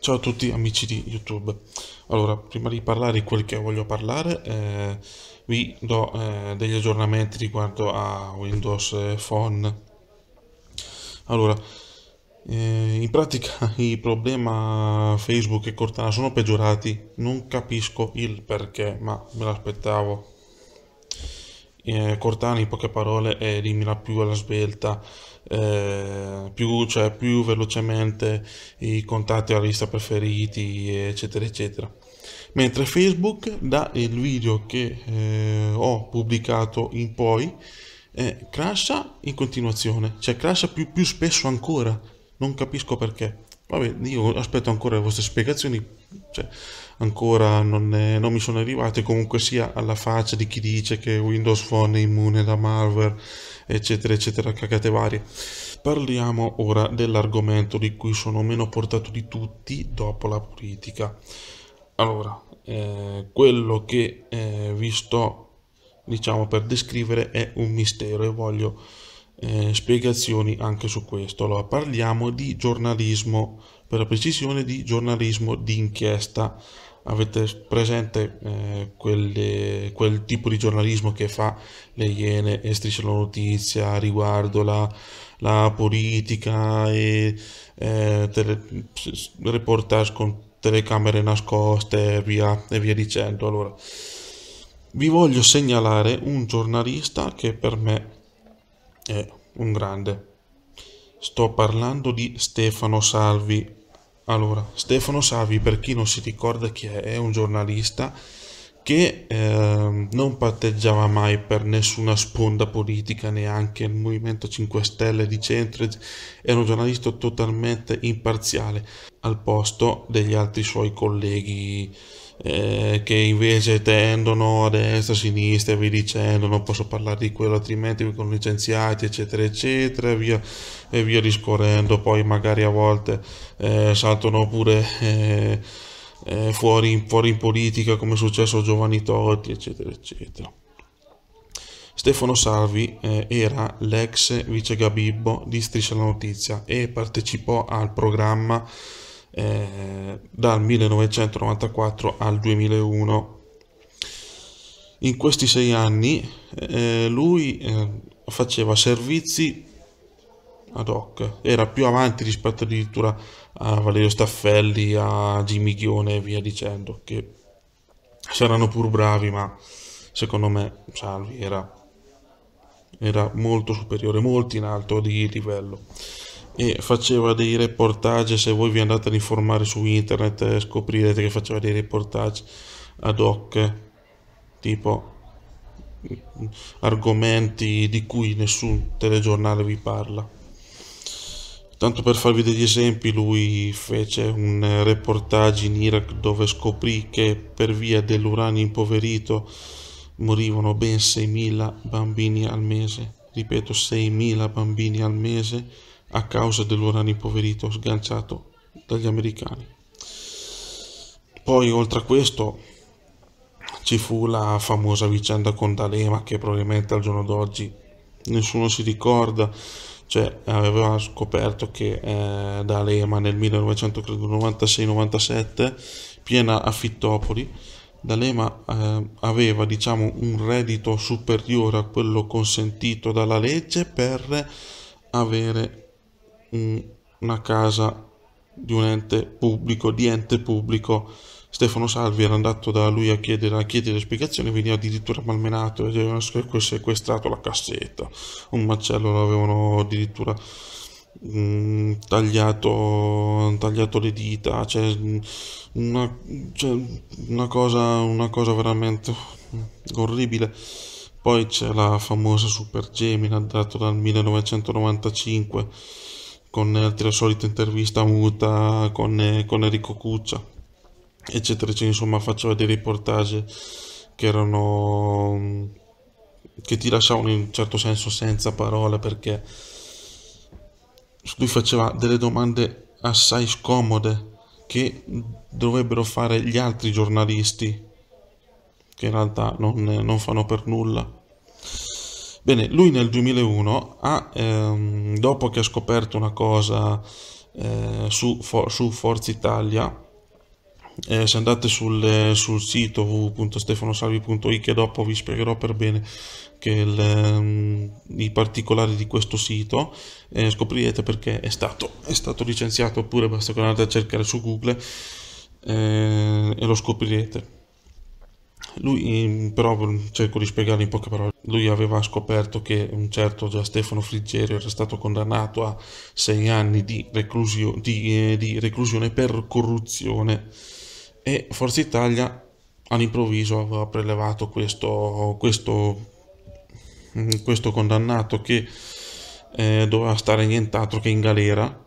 Ciao a tutti amici di YouTube. Allora, prima di parlare di quel che voglio parlare, eh, vi do eh, degli aggiornamenti riguardo a Windows Phone. Allora, eh, in pratica il problema Facebook e Cortana sono peggiorati, non capisco il perché, ma me l'aspettavo eh, Cortana in poche parole elimina più alla svelta, eh, più, cioè, più velocemente i contatti alla lista preferiti, eccetera, eccetera. Mentre Facebook dà il video che eh, ho pubblicato in poi, crasha in continuazione, cioè crasha più, più spesso ancora, non capisco perché. Vabbè, io aspetto ancora le vostre spiegazioni, cioè, ancora non, è, non mi sono arrivate, comunque sia alla faccia di chi dice che Windows Phone è immune da malware, eccetera, eccetera, cagate varie. Parliamo ora dell'argomento di cui sono meno portato di tutti dopo la politica. Allora, eh, quello che eh, vi sto, diciamo, per descrivere è un mistero e voglio eh, spiegazioni anche su questo. Allora, parliamo di giornalismo, per la precisione di giornalismo di inchiesta. Avete presente eh, quelle, quel tipo di giornalismo che fa le Iene e strisce la Notizia riguardo la, la politica e eh, tele, reportage con telecamere nascoste e via, e via dicendo. Allora, vi voglio segnalare un giornalista che per me è un grande. Sto parlando di Stefano Salvi. Allora, Stefano Salvi, per chi non si ricorda chi è, è un giornalista che eh, non patteggiava mai per nessuna sponda politica, neanche il Movimento 5 Stelle di centro, era un giornalista totalmente imparziale, al posto degli altri suoi colleghi eh, che invece tendono a destra, a sinistra, vi dicendo non posso parlare di quello altrimenti vengono licenziati eccetera eccetera e via, e via discorrendo poi magari a volte eh, saltano pure eh, eh fuori, fuori, in politica come è successo a Giovanni Totti eccetera eccetera Stefano Salvi eh, era l'ex vice Gabibbo di Striscia la Notizia e partecipò al programma eh, dal 1994 al 2001. In questi sei anni eh, lui eh, faceva servizi ad hoc, era più avanti rispetto addirittura a Valerio Staffelli, a Jimmy Ghione e via dicendo, che saranno pur bravi, ma secondo me Salvi era, era molto superiore, molto in alto di livello e faceva dei reportage, se voi vi andate ad informare su internet eh, scoprirete che faceva dei reportage ad hoc, tipo mm, argomenti di cui nessun telegiornale vi parla. Tanto per farvi degli esempi, lui fece un reportage in Iraq dove scoprì che per via dell'uranio impoverito morivano ben 6.000 bambini al mese. Ripeto, 6.000 bambini al mese a causa dell'uranio impoverito sganciato dagli americani. Poi oltre a questo ci fu la famosa vicenda con D'Alema che probabilmente al giorno d'oggi nessuno si ricorda, cioè aveva scoperto che eh, D'Alema nel 1996-97, piena affittopoli, D'Alema eh, aveva diciamo, un reddito superiore a quello consentito dalla legge per avere una casa di un ente pubblico, di ente pubblico. Stefano Salvi era andato da lui a chiedere, a chiedere spiegazioni, veniva addirittura malmenato e aveva sequestrato la cassetta, un macello l'avevano addirittura mh, mm, tagliato, tagliato le dita, cioè una, cioè una, cosa, una cosa veramente orribile. Poi c'è la famosa Super Gemini, andata dal 1995 con la eh, solita intervista muta con, eh, con Enrico Cuccia, eccetera, eccetera. Cioè, insomma, faceva dei reportage che erano mm, che ti lasciavano in un certo senso senza parole perché lui faceva delle domande assai scomode che dovrebbero fare gli altri giornalisti che in realtà non, eh, non fanno per nulla Bene, lui nel 2001, ha, ehm, dopo che ha scoperto una cosa eh, su, for, su, Forza Italia, eh, se andate sul, sul sito www.stefanosalvi.it che dopo vi spiegherò per bene il, ehm, i particolari di questo sito, eh, scoprirete perché è stato, è stato, licenziato oppure basta che andate a cercare su Google eh, e lo scoprirete lui, ehm, però, mm, cerco di spiegarlo in poche parole. Lui aveva scoperto che un certo già Stefano Frigerio era stato condannato a sei anni di, reclusio, di, eh, di reclusione per corruzione e Forza Italia all'improvviso aveva prelevato questo, questo, mm, questo condannato che eh, doveva stare nient'altro che in galera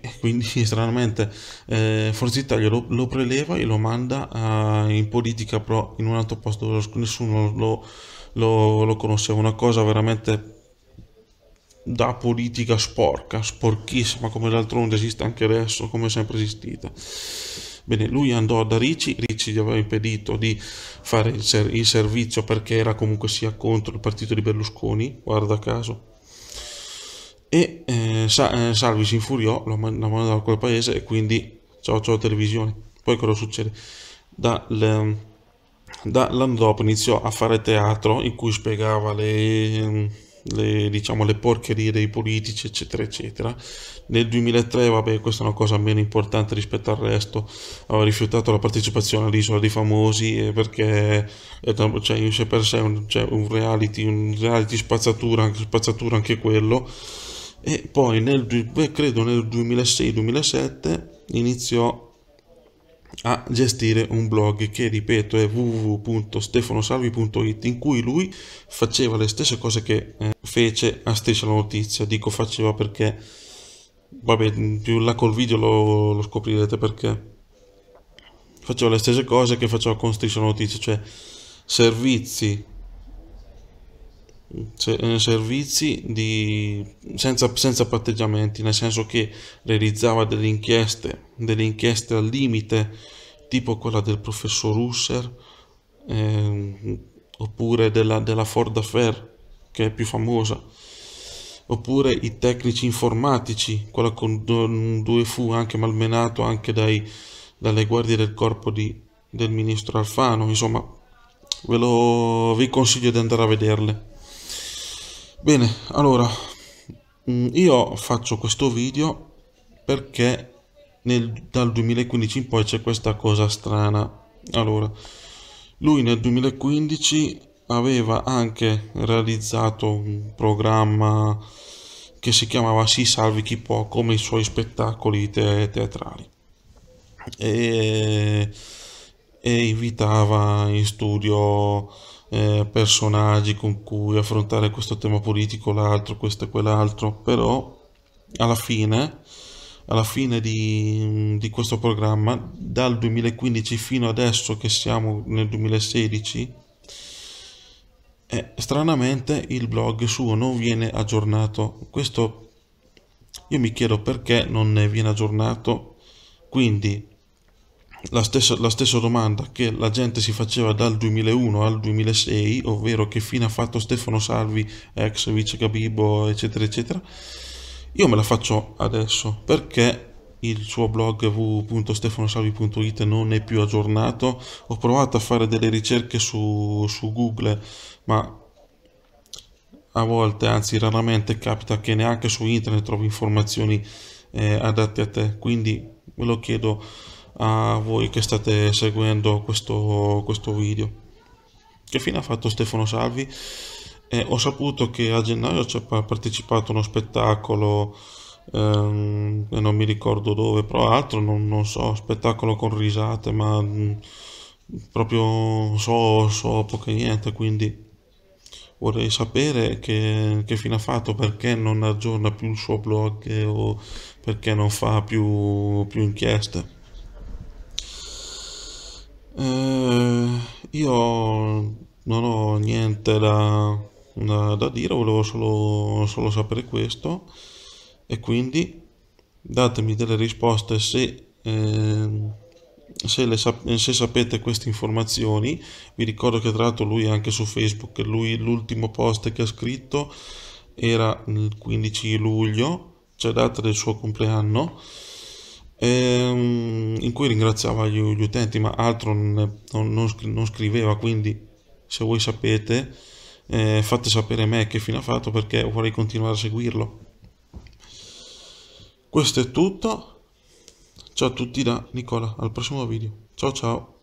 e quindi stranamente eh, Forza Italia lo, lo, preleva e lo manda a, eh, in politica però in un altro posto dove nessuno lo, lo, lo conosceva, una cosa veramente da politica sporca, sporchissima come d'altronde esiste anche adesso, come è sempre esistita. Bene, lui andò da Ricci, Ricci gli aveva impedito di fare il, ser il servizio perché era comunque sia contro il partito di Berlusconi, guarda caso, e eh, eh, Salvi si infuriò, lo mandò a quel paese e quindi ciao ciao televisione. Poi cosa succede? Dall'anno da Landrop iniziò a fare teatro in cui spiegava le, le, diciamo, le porcherie dei politici, eccetera, eccetera. Nel 2003, vabbè, questa è una cosa meno importante rispetto al resto, aveva rifiutato la partecipazione all'Isola dei Famosi eh, perché cioè, in sé per sé un, cioè, un, reality, un reality spazzatura, spazzatura anche quello e poi nel, credo nel 2006-2007 iniziò a gestire un blog che ripeto è www.stefanosalvi.it in cui lui faceva le stesse cose che eh, fece a Striscia la Notizia dico faceva perché vabbè più là col video lo, lo scoprirete perché faceva le stesse cose che faceva con Striscia la Notizia cioè servizi eh, servizi di, senza, senza, patteggiamenti, nel senso che realizzava delle inchieste, delle inchieste al limite, tipo quella del professor Husser, eh, oppure della, della Ford Affair, che è più famosa, oppure i tecnici informatici, quella con due fu anche malmenato anche dai, dalle guardie del corpo di, del ministro Alfano, insomma, ve, lo, vi consiglio di andare a vederle. Bene, allora, mm, io faccio questo video perché nel, dal 2015 in poi c'è questa cosa strana. Allora, lui nel 2015 aveva anche realizzato un programma che si chiamava Si salvi chi può come i suoi spettacoli te teatrali. E e invitava in studio eh, personaggi con cui affrontare questo tema politico, l'altro, questo e quell'altro, però alla fine, alla fine di, di questo programma, dal 2015 fino adesso che siamo nel 2016, eh, stranamente il blog suo non viene aggiornato. Questo io mi chiedo perché non viene aggiornato. Quindi la stessa, la stessa, domanda che la gente si faceva dal 2001 al 2006, ovvero che fine ha fatto Stefano Salvi, ex vice Gabibo, eccetera, eccetera, io me la faccio adesso perché il suo blog www.stefanosalvi.it non è più aggiornato. Ho provato a fare delle ricerche su, su Google, ma a volte, anzi raramente, capita che neanche su internet trovi informazioni eh, adatte a te. Quindi ve lo chiedo a voi che state seguendo questo, questo video. Che fine ha fatto Stefano Salvi? Eh, ho saputo che a gennaio ci ha partecipato a uno spettacolo, ehm, non mi ricordo dove, però altro non, non so, spettacolo con risate, ma mh, mm, proprio so, so poco e niente, quindi vorrei sapere che, che fine ha fatto, perché non aggiorna più il suo blog eh, o perché non fa più, più inchieste. Eh, io non ho niente da, da, da dire, volevo solo, solo, sapere questo e quindi datemi delle risposte se, eh, se, le, se sapete queste informazioni. Vi ricordo che tra l'altro lui è anche su Facebook, lui l'ultimo post che ha scritto era il 15 luglio, cioè data del suo compleanno. Ehm, in cui ringraziava gli, gli utenti, ma altro non, non, non, scriveva, quindi se voi sapete eh, fate sapere a me che fine ha fatto perché vorrei continuare a seguirlo. Questo è tutto, ciao a tutti da Nicola, al prossimo video, ciao ciao!